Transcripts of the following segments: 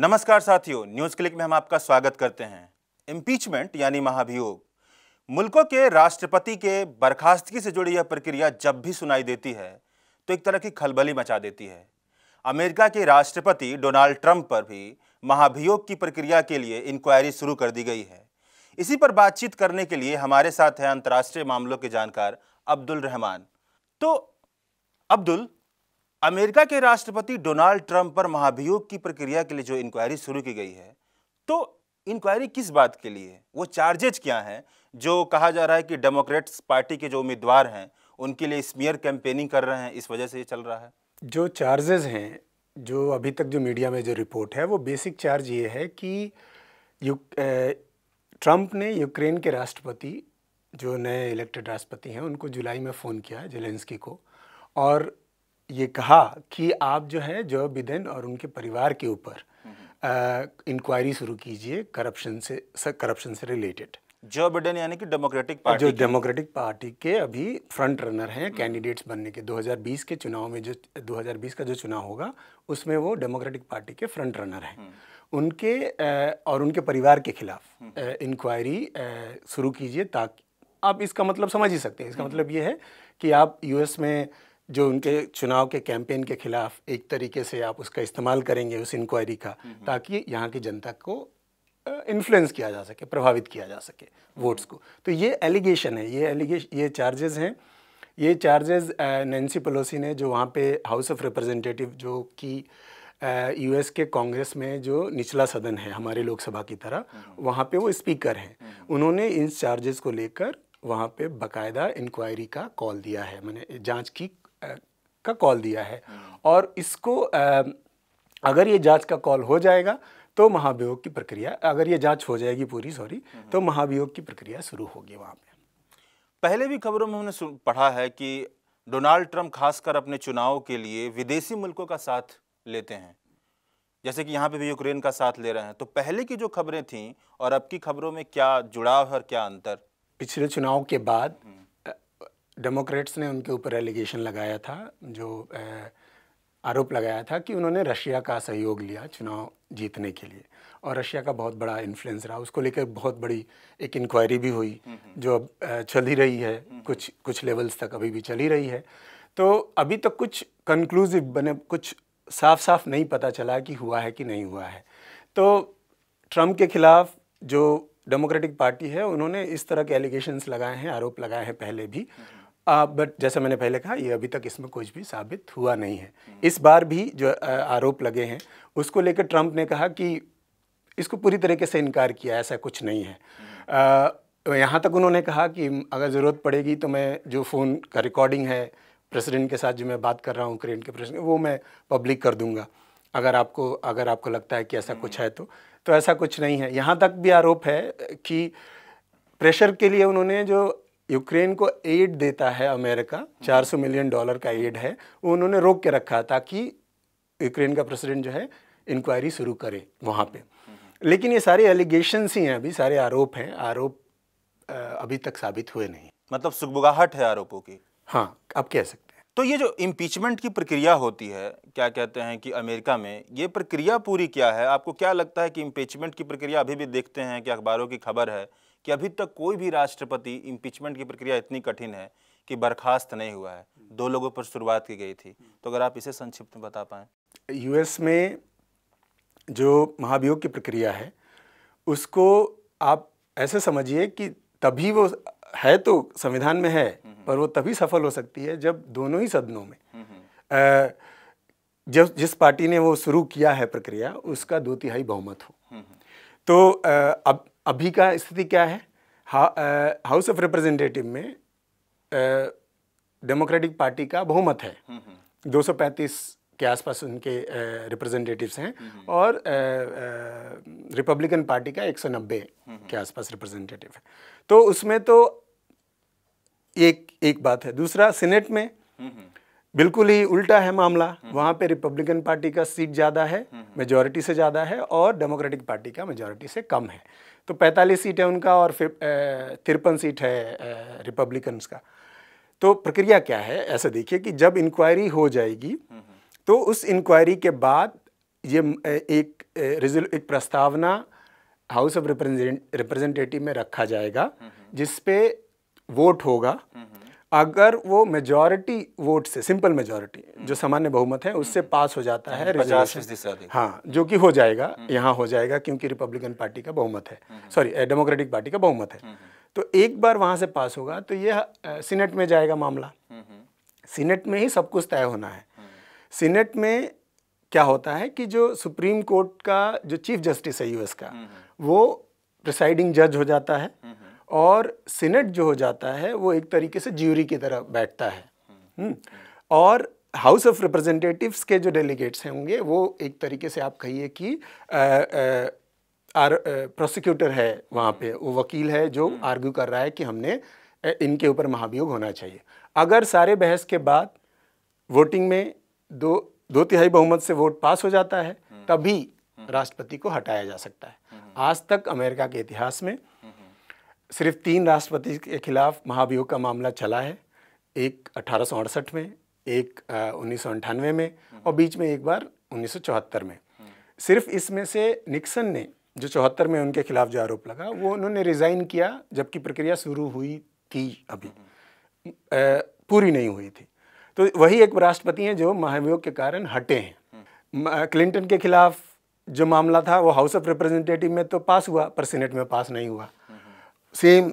नमस्कार साथियों news click में हम आपका स्वागत करते हैं इम्पीचमेंट यानी महाभियोग मुल्कों के राष्ट्रपति के बर्खास्तगी से जुड़ी यह प्रक्रिया जब भी सुनाई देती है तो एक तरह की खलबली मचा देती है अमेरिका के राष्ट्रपति डोनाल्ड ट्रंप पर भी महाभियोग की प्रक्रिया के लिए इंक्वायरी शुरू कर दी गई है इसी पर बातचीत करने के लिए हमारे साथ हैं अंतर्राष्ट्रीय मामलों के जानकार अब्दुल रहमान तो अब्दुल अमेरिका के राष्ट्रपति डोनाल्ड ट्रंप पर महाभियोग की प्रक्रिया के लिए जो इंक्वायरी शुरू की गई है तो इंक्वायरी किस बात के लिए वो चार्जेज क्या हैं जो कहा जा रहा है कि डेमोक्रेट्स पार्टी के जो उम्मीदवार हैं उनके लिए स्मियर कैंपेनिंग कर रहे हैं इस वजह से ये चल रहा है जो चार्जेज हैं जो अभी तक जो मीडिया में जो रिपोर्ट है वो बेसिक चार्ज ये है कि ट्रंप ने यूक्रेन के राष्ट्रपति जो नए इलेक्टेड राष्ट्रपति हैं उनको जुलाई में फ़ोन किया जेलेंस्की को और ये कहा कि आप जो है जो बिदेन और उनके परिवार के ऊपर इंक्वायरी हम्म। शुरू कीजिए करप्शन से करप्शन से रिलेटेड जो बिडेन यानी कि डेमोक्रेटिक पार्टी जो डेमोक्रेटिक पार्टी के अभी फ्रंट रनर हैं कैंडिडेट्स बनने के 2020 के चुनाव में जो 2020 का जो चुनाव होगा उसमें वो डेमोक्रेटिक पार्टी के फ्रंट रनर हैं हम्म। उनके और उनके परिवार के खिलाफ इंक्वायरी हम्म। शुरू कीजिए ताकि आप इसका मतलब समझ ही सकते हैं इसका मतलब ये है कि आप यूएस में जो उनके चुनाव के कैंपेन के खिलाफ एक तरीके से आप उसका इस्तेमाल करेंगे उस इंक्वायरी का हम्म, हम्म। ताकि यहाँ की जनता को इन्फ्लुएंस किया जा सके प्रभावित किया जा सके वोट्स को तो ये एलिगेशन है ये एलिगेशन ये चार्जेस हैं ये चार्जेस नैन्सी पलोसी ने जो वहाँ पे हाउस ऑफ रिप्रेजेंटेटिव जो कि यूएस के कांग्रेस में जो निचला सदन है हमारे लोकसभा की तरह हम्म। वहाँ पे वो स्पीकर हैं उन्होंने इन चार्जेस को लेकर वहाँ पे बकायदा इंक्वायरी का कॉल दिया है मैंने जांच की का कॉल दिया है और इसको अगर ये जांच का कॉल हो जाएगा तो महाभियोग की प्रक्रिया अगर ये जांच हो जाएगी पूरी सॉरी तो महाभियोग की प्रक्रिया शुरू होगी वहाँ पे पहले भी खबरों में हमने पढ़ा है कि डोनाल्ड ट्रंप खासकर अपने चुनाव के लिए विदेशी मुल्कों का साथ लेते हैं जैसे कि यहाँ पे भी यूक्रेन का साथ ले रहे हैं तो पहले की जो खबरें थीं और अब की खबरों में क्या जुड़ाव है और क्या अंतर पिछले चुनाव के बाद हम्म। डेमोक्रेट्स ने उनके ऊपर एलिगेशन लगाया था जो आरोप लगाया था कि उन्होंने रशिया का सहयोग लिया चुनाव जीतने के लिए और रशिया का बहुत बड़ा इन्फ्लुएंस रहा उसको लेकर बहुत बड़ी एक इंक्वायरी भी हुई हम्म, हम्म। जो अब चल ही रही है हम्म, कुछ कुछ लेवल्स तक अभी भी चल ही रही है तो अभी तक तो कुछ कंक्लूसिव बने कुछ साफ साफ नहीं पता चला कि हुआ है कि नहीं हुआ है तो ट्रम्प के खिलाफ जो डेमोक्रेटिक पार्टी है उन्होंने इस तरह के एलिगेशंस लगाए हैं आरोप लगाए हैं पहले भी बट जैसा मैंने पहले कहा ये अभी तक इसमें कुछ भी साबित हुआ नहीं है इस बार भी जो आरोप लगे हैं उसको लेकर ट्रंप ने कहा कि इसको पूरी तरीके से इनकार किया ऐसा कुछ नहीं है आ, यहाँ तक उन्होंने कहा कि अगर ज़रूरत पड़ेगी तो मैं जो फ़ोन का रिकॉर्डिंग है प्रेसिडेंट के साथ जो मैं बात कर रहा हूँ यूक्रेन के प्रेसिडेंट वो मैं पब्लिक कर दूँगा अगर आपको अगर आपको लगता है कि ऐसा कुछ है तो तो ऐसा कुछ नहीं है यहाँ तक भी आरोप है कि प्रेशर के लिए उन्होंने जो यूक्रेन को एड देता है अमेरिका 400 मिलियन डॉलर का एड है वो उन्होंने रोक के रखा ताकि यूक्रेन का प्रेसिडेंट जो है इंक्वायरी शुरू करे वहाँ पे लेकिन ये सारे एलिगेशंस ही हैं अभी सारे आरोप हैं आरोप अभी तक साबित हुए नहीं मतलब सुखबुगाहट है आरोपों की हाँ आप कह सकते हैं तो ये जो इम्पीचमेंट की प्रक्रिया होती है क्या कहते हैं कि अमेरिका में ये प्रक्रिया पूरी क्या है आपको क्या लगता है कि इम्पीचमेंट की प्रक्रिया अभी भी देखते हैं कि अखबारों की खबर है कि अभी तक कोई भी राष्ट्रपति इम्पीचमेंट की प्रक्रिया इतनी कठिन है कि बर्खास्त नहीं हुआ है दो लोगों पर शुरुआत की गई थी तो अगर आप इसे संक्षिप्त में बता पाएं यूएस में जो महाभियोग की प्रक्रिया है उसको आप ऐसे समझिए कि तभी वो है तो संविधान में है हम्म, हम्म। पर वो तभी सफल हो सकती है जब दोनों ही सदनों में हम्म, जब जिस पार्टी ने वो शुरू किया है प्रक्रिया उसका दो तिहाई बहुमत हो तो अब अभी का स्थिति क्या है हाउस ऑफ रिप्रेजेंटेटिव में डेमोक्रेटिक पार्टी का बहुमत है 235 हम्म, हम्म। के आसपास उनके रिप्रेजेंटेटिव्स हैं हम्म, और रिपब्लिकन पार्टी का 190 के आसपास रिप्रेजेंटेटिव है तो उसमें तो एक एक बात है दूसरा सीनेट में बिल्कुल ही उल्टा है मामला वहाँ पे रिपब्लिकन पार्टी का सीट ज़्यादा है मेजॉरिटी से ज़्यादा है और डेमोक्रेटिक पार्टी का मेजॉरिटी से कम है तो 45 सीट है उनका और फिर तिरपन सीट है रिपब्लिकन्स का तो प्रक्रिया क्या है ऐसा देखिए कि जब इंक्वायरी हो जाएगी तो उस इंक्वायरी के बाद ये एक एक प्रस्तावना हाउस ऑफ रिप्रेजेंटेटिव में रखा जाएगा जिस पे वोट होगा अगर वो मेजॉरिटी वोट से सिंपल मेजॉरिटी हम्म। जो सामान्य बहुमत है उससे पास हम्म। हो जाता है हाँ जो कि हो जाएगा हम्म। यहाँ हो जाएगा क्योंकि रिपब्लिकन पार्टी का बहुमत है सॉरी डेमोक्रेटिक पार्टी का बहुमत है तो एक बार वहाँ से पास होगा तो यह सीनेट eh, में जाएगा मामला सीनेट में ही सब कुछ तय होना है सीनेट में क्या होता है कि जो सुप्रीम कोर्ट का जो चीफ जस्टिस है यूएस का वो प्रिसाइडिंग जज हो जाता है और सीनेट जो हो जाता है वो एक तरीके से ज्यूरी की तरह बैठता है हम्म। हम्म। और हाउस ऑफ रिप्रेजेंटेटिव्स के जो डेलीगेट्स होंगे वो एक तरीके से आप कहिए कि आर प्रोसिक्यूटर है वहाँ पे वो वकील है जो आर्ग्यू हम्म। कर रहा है कि हमने इनके ऊपर महाभियोग होना चाहिए अगर सारे बहस के बाद वोटिंग में दो दो तिहाई बहुमत से वोट पास हो जाता है तभी राष्ट्रपति को हटाया जा सकता है आज तक अमेरिका के इतिहास में सिर्फ तीन राष्ट्रपति के खिलाफ महाभियोग का मामला चला है एक अठारह में एक उन्नीस में और बीच में एक बार उन्नीस में सिर्फ इसमें से निक्सन ने जो चौहत्तर में उनके खिलाफ जो आरोप लगा वो उन्होंने रिज़ाइन किया जबकि प्रक्रिया शुरू हुई थी अभी पूरी नहीं हुई थी तो वही एक राष्ट्रपति हैं जो महाभियोग के कारण हटे हैं क्लिंटन के खिलाफ जो मामला था वो हाउस ऑफ रिप्रेजेंटेटिव में तो पास हुआ पर सीनेट में पास नहीं हुआ सेम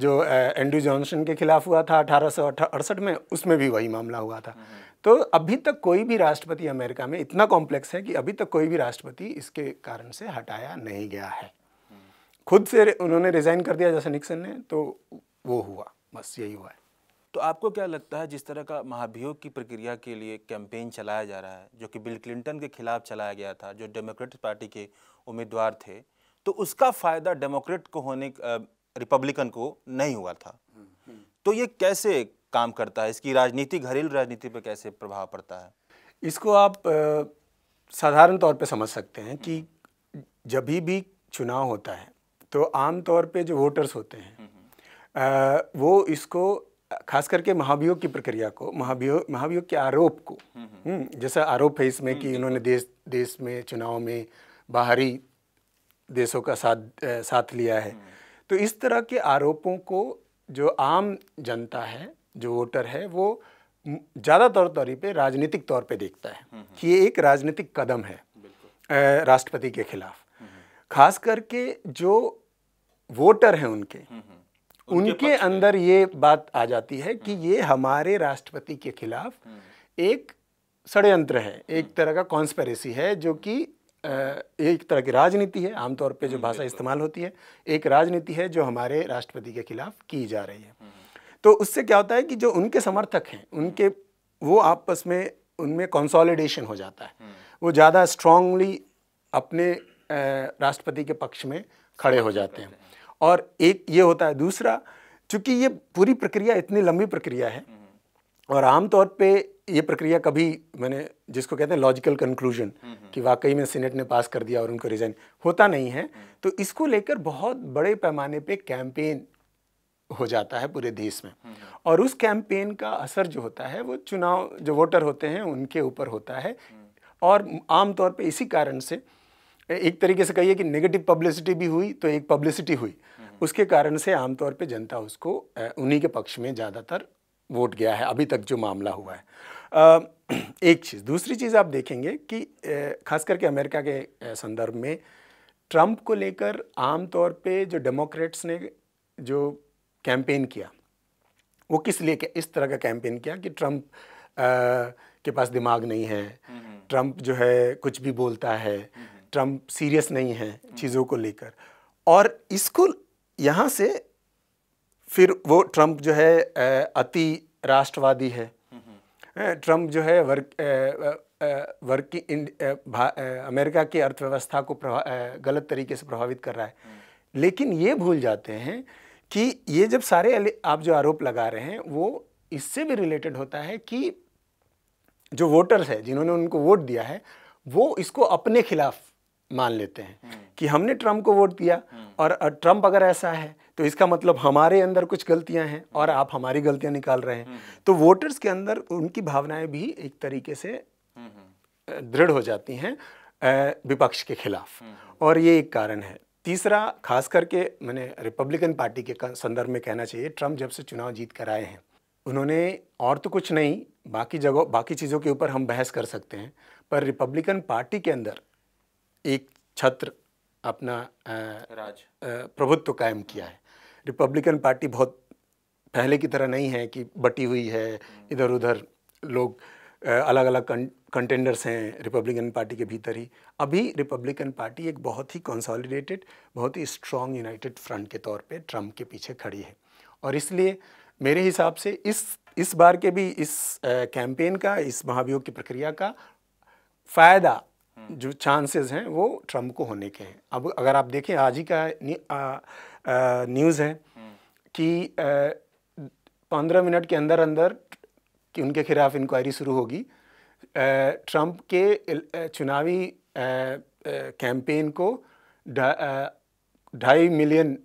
जो एंड्रू जॉनसन के खिलाफ हुआ था अठारह में उसमें भी वही मामला हुआ था हम्म, हम्म। तो अभी तक कोई भी राष्ट्रपति अमेरिका में इतना कॉम्प्लेक्स है कि अभी तक कोई भी राष्ट्रपति इसके कारण से हटाया नहीं गया है हम्म। खुद से उन्होंने रिज़ाइन कर दिया जैसे निक्सन ने तो वो हुआ बस यही हुआ है तो आपको क्या लगता है जिस तरह का महाभियोग की प्रक्रिया के लिए कैंपेन चलाया जा रहा है जो कि बिल क्लिंटन के खिलाफ चलाया गया था जो डेमोक्रेटिक पार्टी के उम्मीदवार थे तो उसका फायदा डेमोक्रेट को होने रिपब्लिकन को नहीं हुआ था तो ये कैसे काम करता है इसकी राजनीति घरेलू राजनीति पर कैसे प्रभाव पड़ता है इसको आप साधारण तौर पे समझ सकते हैं कि जब भी चुनाव होता है तो आम तौर पे जो वोटर्स होते हैं आ, वो इसको खास करके महाभियोग की प्रक्रिया को महाभियोग महाभियोग के आरोप को हम्म, हम्म। हम्म, जैसा आरोप है इसमें कि इन्होंने देश देश में चुनाव में बाहरी देशों का साथ साथ लिया है तो इस तरह के आरोपों को जो आम जनता है जो वोटर है वो ज़्यादा तौर तौरी पे राजनीतिक तौर पे देखता है हम्म, हम्म। कि ये एक राजनीतिक कदम है राष्ट्रपति के खिलाफ हम्म, खास करके जो वोटर हैं उनके उनके, उनके अंदर ये बात आ जाती है कि ये हमारे राष्ट्रपति के खिलाफ एक षड्यंत्र है एक तरह का कॉन्स्पेरेसी है जो कि एक तरह की राजनीति है आमतौर पे जो हम्म, भाषा इस्तेमाल होती है एक राजनीति है जो हमारे राष्ट्रपति के खिलाफ की जा रही है हम्म, हम्म। तो उससे क्या होता है कि जो उनके समर्थक हैं उनके वो आपस में उनमें कंसोलिडेशन हो जाता है वो ज़्यादा स्ट्रांगली अपने राष्ट्रपति के पक्ष में खड़े हो जाते हैं और एक ये होता है दूसरा चूंकि ये पूरी प्रक्रिया इतनी लंबी प्रक्रिया है और आमतौर पे ये प्रक्रिया कभी मैंने जिसको कहते हैं लॉजिकल कंक्लूजन हम्म, हम्म। कि वाकई में सीनेट ने पास कर दिया और उनको रिजाइन होता नहीं है हम्म। तो इसको लेकर बहुत बड़े पैमाने पे कैंपेन हो जाता है पूरे देश में और उस कैंपेन का असर जो होता है वो चुनाव जो वोटर होते हैं उनके ऊपर होता है और आमतौर पर इसी कारण से एक तरीके से कहिए कि नेगेटिव पब्लिसिटी भी हुई तो एक पब्लिसिटी हुई उसके कारण से आमतौर पर जनता उसको उन्हीं के पक्ष में ज़्यादातर वोट गया है अभी तक जो मामला हुआ है एक चीज़ दूसरी चीज़ आप देखेंगे कि खास करके अमेरिका के संदर्भ में ट्रंप को लेकर आम तौर पे जो डेमोक्रेट्स ने जो कैंपेन किया वो किस लिए इस तरह का कैंपेन किया कि ट्रंप के पास दिमाग नहीं है हम्म। ट्रंप जो है कुछ भी बोलता है हम्म। ट्रंप सीरियस नहीं है हम्म। चीज़ों को लेकर और इसको यहाँ से फिर वो ट्रम्प जो है अति राष्ट्रवादी है ट्रंप जो है वर्क वर्किंग अमेरिका की अर्थव्यवस्था को गलत तरीके से प्रभावित कर रहा है लेकिन ये भूल जाते हैं कि ये जब सारे आप जो आरोप लगा रहे हैं वो इससे भी रिलेटेड होता है कि जो वोटर्स है जिन्होंने उनको वोट दिया है वो इसको अपने खिलाफ मान लेते हैं हम्म। कि हमने ट्रम्प को वोट दिया हम्म। और ट्रम्प अगर ऐसा है तो इसका मतलब हमारे अंदर कुछ गलतियां हैं और हम्म। आप हमारी गलतियां निकाल रहे हैं तो वोटर्स के अंदर उनकी भावनाएं भी एक तरीके से दृढ़ हो जाती हैं विपक्ष के खिलाफ और ये एक कारण है तीसरा खास करके मैंने रिपब्लिकन पार्टी के संदर्भ में कहना चाहिए ट्रम्प जब से चुनाव जीत कर आए हैं उन्होंने और तो कुछ नहीं बाकी जगह बाकी चीज़ों के ऊपर हम बहस कर सकते हैं पर रिपब्लिकन पार्टी के अंदर एक छत्र अपना राज प्रभुत्व कायम किया है रिपब्लिकन पार्टी बहुत पहले की तरह नहीं है कि बटी हुई है इधर उधर लोग अलग अलग कंटेंडर्स हैं रिपब्लिकन पार्टी के भीतर ही अभी रिपब्लिकन पार्टी एक बहुत ही कंसोलिडेटेड बहुत ही स्ट्रॉन्ग यूनाइटेड फ्रंट के तौर पे ट्रंप के पीछे खड़ी है और इसलिए मेरे हिसाब से इस इस बार के भी इस कैंपेन का इस महाभियोग की प्रक्रिया का फ़ायदा जो चांसेस हैं वो ट्रम्प को होने के हैं अब अगर आप देखें आज ही का न्यूज़ है कि पंद्रह मिनट के अंदर अंदर कि उनके खिलाफ इंक्वायरी शुरू होगी ट्रंप के चुनावी कैंपेन को ढाई मिलियन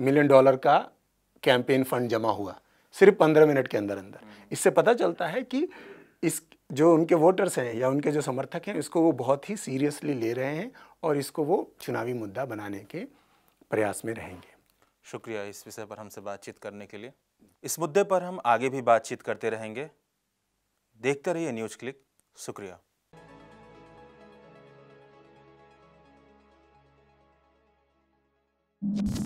मिलियन डॉलर का कैंपेन फंड जमा हुआ सिर्फ पंद्रह मिनट के अंदर अंदर इससे पता चलता है कि इस जो उनके वोटर्स हैं या उनके जो समर्थक हैं इसको वो बहुत ही सीरियसली ले रहे हैं और इसको वो चुनावी मुद्दा बनाने के प्रयास में रहेंगे शुक्रिया इस विषय पर हमसे बातचीत करने के लिए इस मुद्दे पर हम आगे भी बातचीत करते रहेंगे देखते रहिए न्यूज क्लिक शुक्रिया you